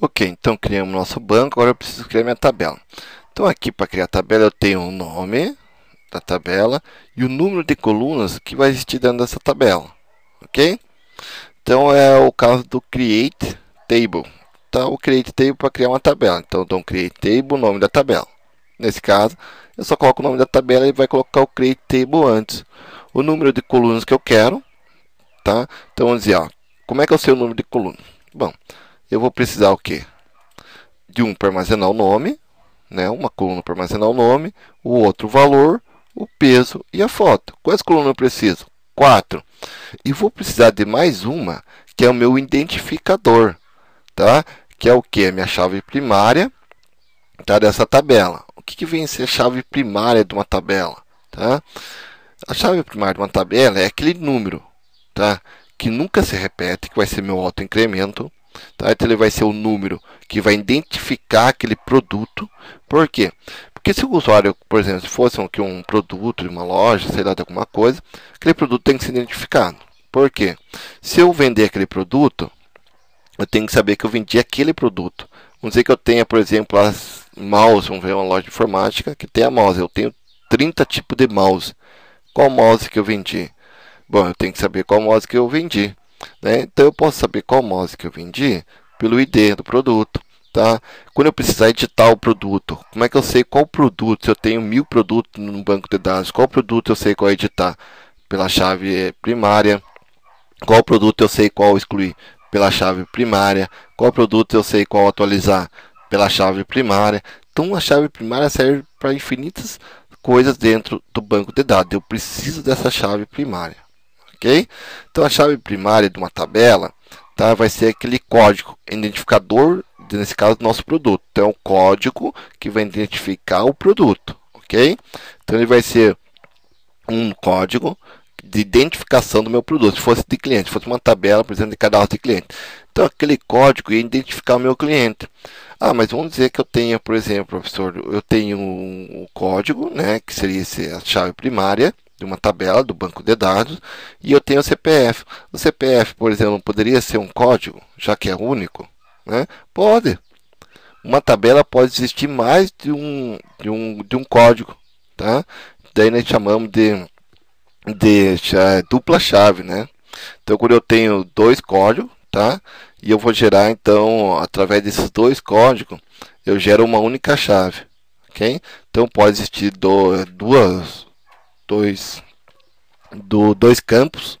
Ok, então criamos nosso banco, agora eu preciso criar minha tabela. Então aqui para criar a tabela eu tenho o nome da tabela e o número de colunas que vai existir dentro dessa tabela, ok? Então é o caso do create table, tá? O create table para criar uma tabela. Então eu dou um create table, nome da tabela. Nesse caso, eu só coloco o nome da tabela e vai colocar o create table antes. O número de colunas que eu quero, tá? Então vamos dizer, ó, como é que é o seu número de colunas? Bom, eu vou precisar o quê? De um para armazenar o nome, né? uma coluna para armazenar o nome, o outro valor, o peso e a foto. Quais colunas eu preciso? Quatro. E vou precisar de mais uma, que é o meu identificador, tá? que é o que? A minha chave primária tá? dessa tabela. O que, que vem ser a chave primária de uma tabela? Tá? A chave primária de uma tabela é aquele número tá? que nunca se repete, que vai ser meu autoincremento. incremento Tá? Então ele vai ser o número que vai identificar aquele produto. Por quê? Porque se o usuário, por exemplo, se fosse um, um produto de uma loja, sei lá, de alguma coisa, aquele produto tem que ser identificado. Por quê? Se eu vender aquele produto, eu tenho que saber que eu vendi aquele produto. Vamos dizer que eu tenha, por exemplo, as mouse, vamos ver uma loja de informática que tem a mouse. Eu tenho 30 tipos de mouse. Qual mouse que eu vendi? Bom, eu tenho que saber qual mouse que eu vendi. Né? Então eu posso saber qual mouse que eu vendi pelo ID do produto. Tá? Quando eu precisar editar o produto, como é que eu sei qual produto? Se eu tenho mil produtos no banco de dados, qual produto eu sei qual editar? Pela chave eh, primária. Qual produto eu sei qual excluir? Pela chave primária. Qual produto eu sei qual atualizar? Pela chave primária. Então a chave primária serve para infinitas coisas dentro do banco de dados. Eu preciso dessa chave primária ok? Então a chave primária de uma tabela tá, vai ser aquele código identificador, nesse caso, do nosso produto. Então é o código que vai identificar o produto, ok? Então ele vai ser um código de identificação do meu produto, se fosse de cliente, se fosse uma tabela, por exemplo, de cadastro de cliente. Então, aquele código ia identificar o meu cliente. Ah, mas vamos dizer que eu tenha, por exemplo, professor, eu tenho um, código, né, que seria a chave primária, de uma tabela do banco de dados e eu tenho o CPF. O CPF, por exemplo, poderia ser um código, já que é único? Né? Pode. Uma tabela pode existir mais de um, de um, de um código. Tá? Daí nós chamamos de, de chave, é, dupla chave. Né? Então, quando eu tenho dois códigos, tá? e eu vou gerar, então, através desses dois códigos, eu gero uma única chave. ok? Então, pode existir do, duas dois, do, dois campos,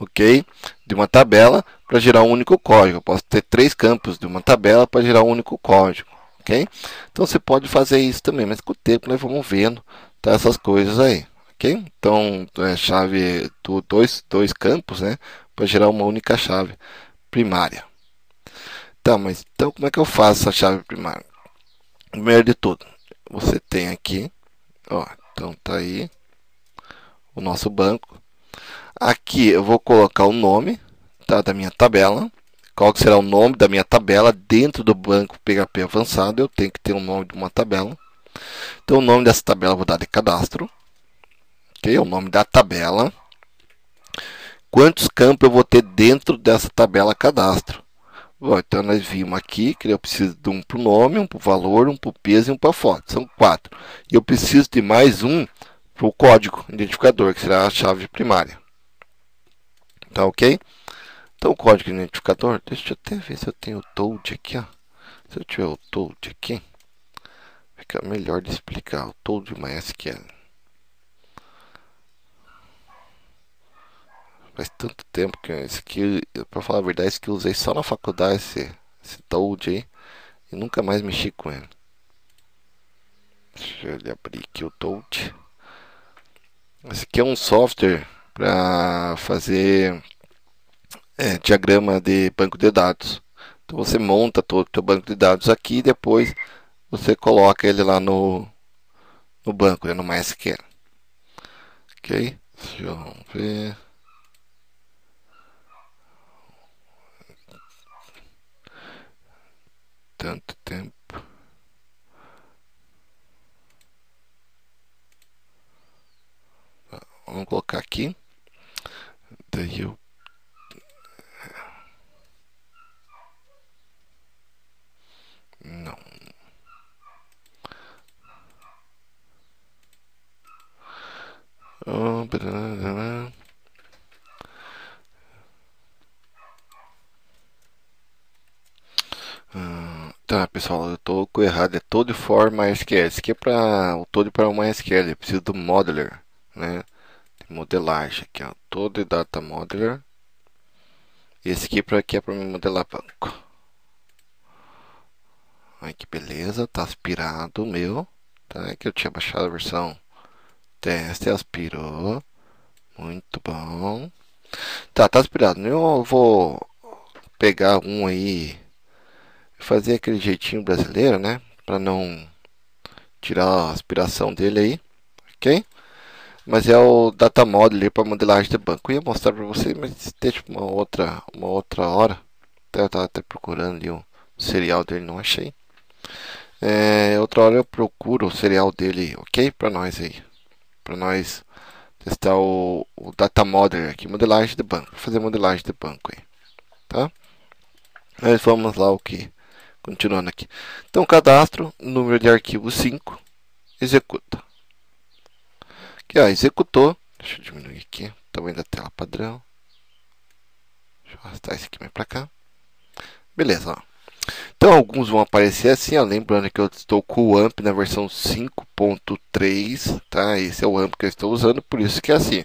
ok? De uma tabela para gerar um único código. Eu posso ter três campos de uma tabela para gerar um único código, ok? Então você pode fazer isso também, mas com o tempo nós vamos vendo tá, essas coisas aí, ok? Então é chave do dois, dois campos, né? Para gerar uma única chave primária. Tá, mas então como é que eu faço essa chave primária? Primeiro de tudo, você tem aqui, ó, então tá aí, o nosso banco. Aqui eu vou colocar o nome tá, da minha tabela. Qual que será o nome da minha tabela dentro do banco PHP avançado? Eu tenho que ter o um nome de uma tabela. Então o nome dessa tabela eu vou dar de cadastro. Ok? O nome da tabela. Quantos campos eu vou ter dentro dessa tabela cadastro? Bom, então nós vimos aqui que eu preciso de um para o nome, um para o valor, um para o peso e um para a foto. São quatro. E eu preciso de mais um o código identificador, que será a chave primária. Tá ok? Então o código identificador, deixa eu até ver se eu tenho o toad aqui, ó. Se eu tiver o toad aqui, fica melhor de explicar o toad MySQL. É. Faz tanto tempo que esse aqui, para falar a verdade, esse que eu usei só na faculdade esse, esse toad aí e nunca mais mexi com ele. Deixa eu abrir aqui o toad. Esse aqui é um software para fazer é, diagrama de banco de dados. Então você monta todo o seu banco de dados aqui e depois você coloca ele lá no, no banco, né, no MySQL. Ok? Deixa eu ver. Tanto tempo. vamos colocar aqui. Daí eu Não. Oh, ah, tá, pessoal, eu tô com errado. É todo for MySQL. Isso aqui é para o todo para o MySQL. Eu preciso do modeler, né? modelagem aqui, ó, todo e data modeler. Esse aqui para aqui é para modelar banco. Olha que beleza, tá aspirado o meu, tá? É que eu tinha baixado a versão teste, aspirou. Muito bom. Tá, tá aspirado. Eu vou pegar um aí fazer aquele jeitinho brasileiro, né? Para não tirar a aspiração dele aí, ok? mas é o data model para modelagem de banco. Eu ia mostrar para vocês, mas deixa tipo, uma outra, uma outra hora. Eu estava até procurando ali serial dele, não achei. É, outra hora eu procuro o serial dele, ok? Para nós aí, para nós testar o, o data model aqui, modelagem de banco, fazer modelagem de banco aí, tá? Mas vamos lá o que continuando aqui. Então cadastro, número de arquivo 5, executa. E ó, executou. Deixa eu diminuir aqui também tamanho da tela padrão. Deixa eu arrastar esse aqui mais para cá. Beleza, ó. Então alguns vão aparecer assim, ó, lembrando que eu estou com o AMP na versão 5.3, tá? Esse é o AMP que eu estou usando, por isso que é assim.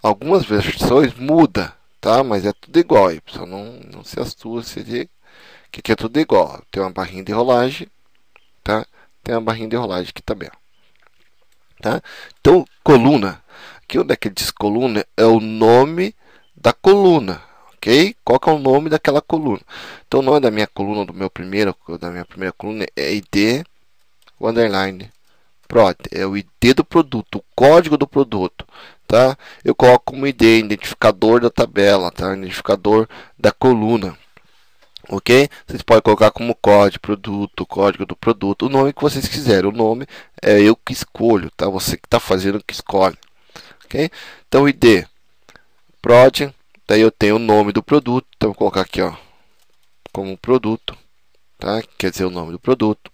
Algumas versões muda, tá? Mas é tudo igual, pessoal, não, não se assuste de que aqui é tudo igual. Tem uma barrinha de rolagem, tá? Tem uma barrinha de rolagem aqui também, ó. Tá? Então, coluna. Aqui onde é que diz coluna é o nome da coluna. Ok? Qual é o nome daquela coluna? Então, o nome da minha coluna, do meu primeiro, da minha primeira coluna é ID underline prod. É o ID do produto, o código do produto. Tá? Eu coloco como ID, identificador da tabela, tá? identificador da coluna ok? Vocês podem colocar como código, produto, código do produto, o nome que vocês quiserem. O nome é eu que escolho, tá? Você que está fazendo que escolhe, ok? Então ID, prod, daí eu tenho o nome do produto, então vou colocar aqui, ó, como produto, tá? Quer dizer o nome do produto.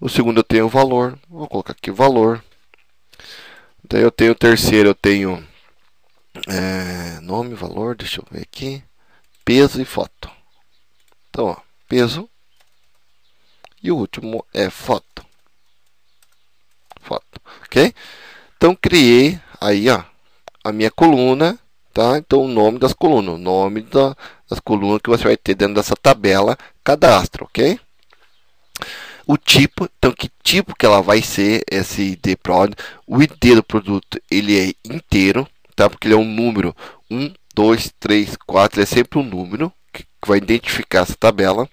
O segundo eu tenho o valor, vou colocar aqui valor. Daí eu tenho o terceiro, eu tenho é, nome, valor, deixa eu ver aqui, peso e foto. Então, ó, peso. E o último é foto. Foto, ok? Então, criei aí, ó, a minha coluna, tá? Então, o nome das colunas, o nome da, das colunas que você vai ter dentro dessa tabela cadastro, ok? O tipo, então que tipo que ela vai ser esse ID Prod. O ID do produto, ele é inteiro, tá? Porque ele é um número, 1, 2, 3, 4, ele é sempre um número, que vai identificar essa tabela,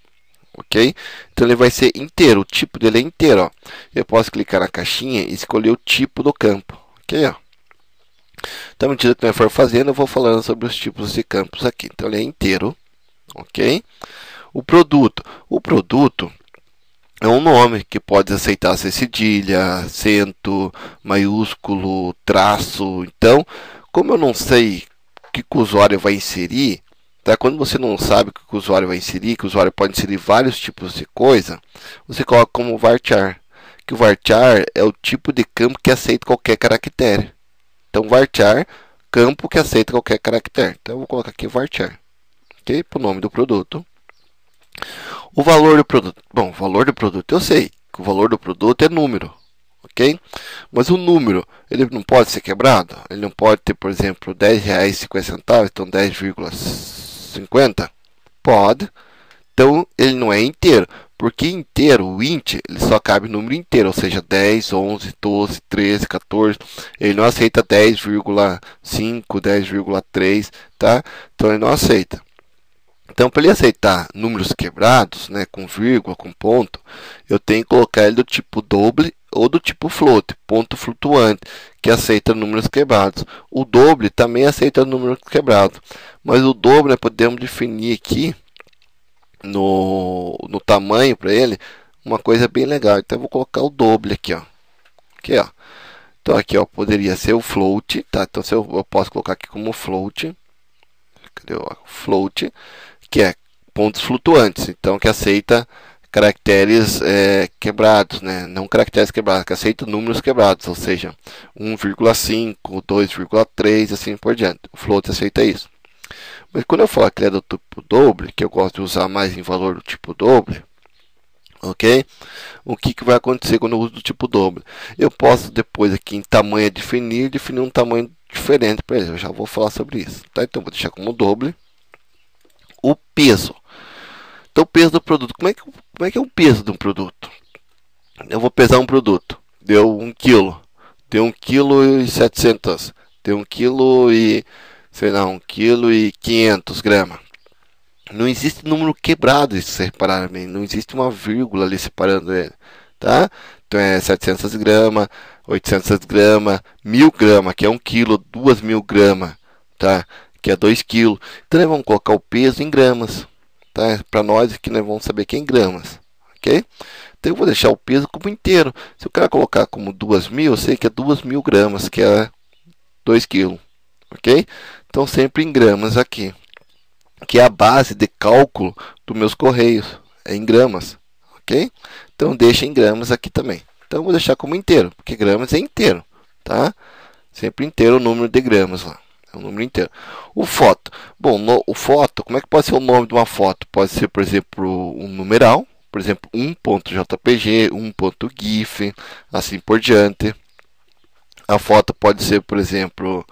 ok? Então ele vai ser inteiro, o tipo dele é inteiro, ó. Eu posso clicar na caixinha e escolher o tipo do campo, ok? Ó. Então, à medida que eu for fazendo, eu vou falando sobre os tipos de campos aqui. Então ele é inteiro, ok? O produto, o produto é um nome que pode aceitar ser cedilha, acento, maiúsculo, traço. Então, como eu não sei o que o usuário vai inserir, Tá? Quando você não sabe o que o usuário vai inserir, que o usuário pode inserir vários tipos de coisa, você coloca como varchar. Que o varchar é o tipo de campo que aceita qualquer caractere. Então, varchar, campo que aceita qualquer caractere. Então, eu vou colocar aqui varchar, ok? Para o nome do produto. O valor do produto. Bom, o valor do produto eu sei que o valor do produto é número, ok? Mas o número, ele não pode ser quebrado? Ele não pode ter, por exemplo, R$10,50, então 10,50 50? Pode. Então, ele não é inteiro, porque inteiro, o int, ele só cabe o número inteiro, ou seja, 10, 11, 12, 13, 14. Ele não aceita 10,5, 10,3, tá? Então, ele não aceita. Então, para ele aceitar números quebrados, né, com vírgula, com ponto, eu tenho que colocar ele do tipo doble ou do tipo float, ponto flutuante, que aceita números quebrados. O doble também aceita números quebrados, mas o doble né, podemos definir aqui no, no tamanho para ele uma coisa bem legal. Então, eu vou colocar o doble aqui, ó. Aqui, ó. Então, aqui, ó, poderia ser o float, tá? Então, se eu, eu posso colocar aqui como float, cadê o float? que é pontos flutuantes, então que aceita caracteres é, quebrados, né? não caracteres quebrados, que aceita números quebrados, ou seja, 1,5, 2,3 assim por diante. O float aceita isso. Mas quando eu falo que ele é do tipo doble, que eu gosto de usar mais em valor do tipo doble, ok? O que, que vai acontecer quando eu uso do tipo doble? Eu posso depois aqui em tamanho definir, definir um tamanho diferente para ele. Eu já vou falar sobre isso. Tá? Então vou deixar como doble o peso. Então, o peso do produto. Como é que, como é, que é o peso de um produto? Eu vou pesar um produto. Deu 1 um quilo. Deu 1 um quilo e 700. Deu 1 um quilo e... Sei lá, 1 quilo e 500 gramas. Não existe número quebrado, se reparar bem. Não existe uma vírgula ali separando ele. Tá? Então é 700 gramas, 800 gramas, 1000 gramas, que é 1 quilo, 2000 gramas. Tá? que é 2 kg. Então, nós vamos colocar o peso em gramas, tá? Para nós que nós vamos saber que é em gramas, ok? Então, eu vou deixar o peso como inteiro. Se eu quero colocar como 2.000, eu sei que é 2.000 gramas, que é 2 kg, ok? Então, sempre em gramas aqui, que é a base de cálculo dos meus correios, é em gramas, ok? Então, deixa em gramas aqui também. Então, eu vou deixar como inteiro, porque gramas é inteiro, tá? Sempre inteiro o número de gramas lá. É um número inteiro. O foto. Bom, no, o foto, como é que pode ser o nome de uma foto? Pode ser, por exemplo, um numeral, por exemplo, 1.jpg, 1.gif, assim por diante. A foto pode ser, por exemplo,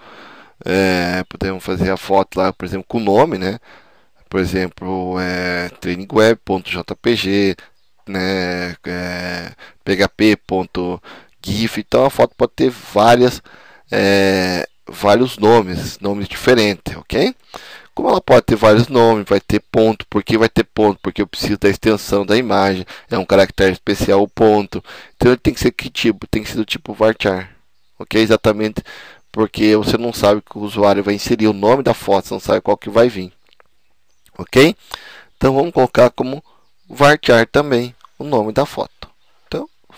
é, podemos fazer a foto lá, por exemplo, com o nome, né? Por exemplo, é, eh, trainingweb.jpg, né? É, eh, php.gif. Então a foto pode ter várias. É, vários nomes, nomes diferentes, ok? Como ela pode ter vários nomes, vai ter ponto, porque vai ter ponto, porque eu preciso da extensão da imagem, é um caractere especial o ponto. Então ele tem que ser que tipo? Tem que ser do tipo varchar, ok? Exatamente porque você não sabe que o usuário vai inserir o nome da foto, você não sabe qual que vai vir, ok? Então vamos colocar como varchar também o nome da foto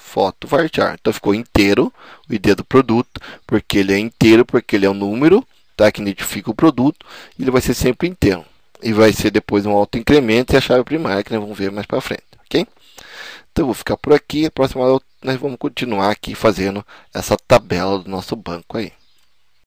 foto varchar. Então ficou inteiro o ID do produto, porque ele é inteiro, porque ele é um número tá, que identifica o produto, ele vai ser sempre inteiro. E vai ser depois um alto incremento e a chave primária que nós vamos ver mais para frente, ok? Então eu vou ficar por aqui, a próxima aula nós vamos continuar aqui fazendo essa tabela do nosso banco aí.